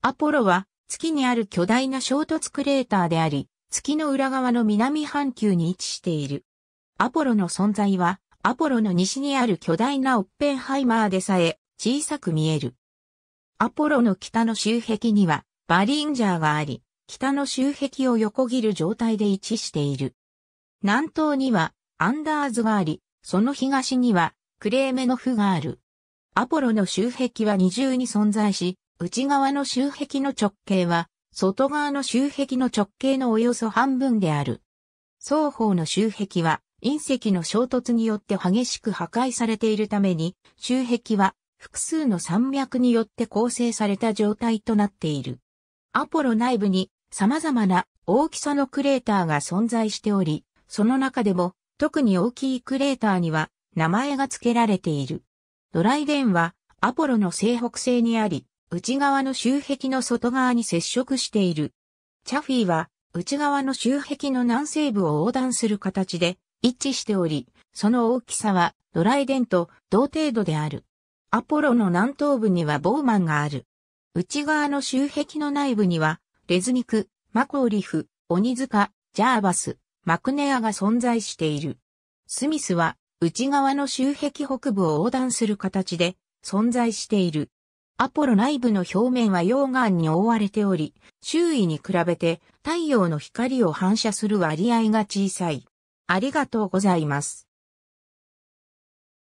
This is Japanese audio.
アポロは月にある巨大な衝突クレーターであり、月の裏側の南半球に位置している。アポロの存在は、アポロの西にある巨大なオッペンハイマーでさえ小さく見える。アポロの北の周壁にはバリンジャーがあり、北の周壁を横切る状態で位置している。南東にはアンダーズがあり、その東にはクレーメノフがある。アポロの周壁は二重に存在し、内側の周壁の直径は、外側の周壁の直径のおよそ半分である。双方の周壁は、隕石の衝突によって激しく破壊されているために、周壁は複数の山脈によって構成された状態となっている。アポロ内部に様々な大きさのクレーターが存在しており、その中でも特に大きいクレーターには名前が付けられている。ドライデンはアポロの西北西にあり、内側の周壁の外側に接触している。チャフィーは、内側の周壁の南西部を横断する形で一致しており、その大きさはドライデンと同程度である。アポロの南東部にはボーマンがある。内側の周壁の内部には、レズニク、マコーリフ、オニズカ、ジャーバス、マクネアが存在している。スミスは、内側の周壁北部を横断する形で存在している。アポロ内部の表面は溶岩に覆われており、周囲に比べて太陽の光を反射する割合が小さい。ありがとうございます。